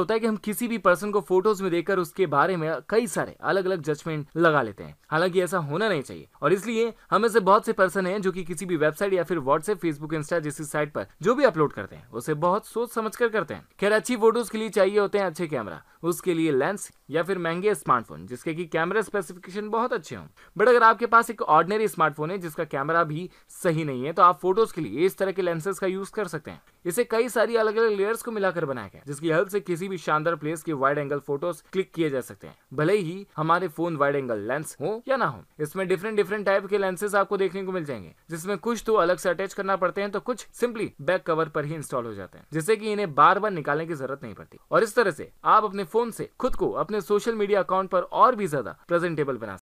तो होता है कि हम किसी भी पर्सन को फोटोज में देखकर उसके बारे में कई सारे अलग अलग जजमेंट लगा लेते हैं हालांकि ऐसा होना नहीं चाहिए और इसलिए हम ऐसे बहुत से पर्सन हैं जो कि किसी भी वेबसाइट या फिर व्हाट्सएप फेसबुक इंस्टा जैसी साइट पर जो भी अपलोड करते हैं उसे बहुत सोच समझ कर करते हैं खैर अच्छी फोटोज के लिए चाहिए होते हैं अच्छे कैमरा उसके लिए लेंस या फिर महंगे स्मार्टफोन जिसके की कैमरा स्पेसिफिकेशन बहुत अच्छे हों बट अगर आपके पास एक ऑर्डिनरी स्मार्टफोन है जिसका कैमरा भी सही नहीं है तो आप फोटोज के लिए इस तरह के लेंसेज का यूज कर सकते हैं इसे कई सारी अलग अलग लेयर्स को मिलाकर बनाया गया जिसकी हेल्प से किसी भी शानदार प्लेस के वाइड एंगल फोटोज क्लिक किए जा सकते हैं भले ही हमारे फोन वाइड एंगल लेंस हो या ना हो इसमें डिफरेंट डिफरेंट टाइप के लेंसेज आपको देखने को मिल जाएंगे जिसमें कुछ तो अलग से अटैच करना पड़ते हैं तो कुछ सिंपली बैक कवर पर ही इंस्टॉल हो जाते हैं जिससे की इन्हें बार बार निकालने की जरूरत नहीं पड़ती और इस तरह से आप अपने फोन से खुद को अपने सोशल मीडिया अकाउंट पर और भी ज्यादा प्रेजेंटेबल बना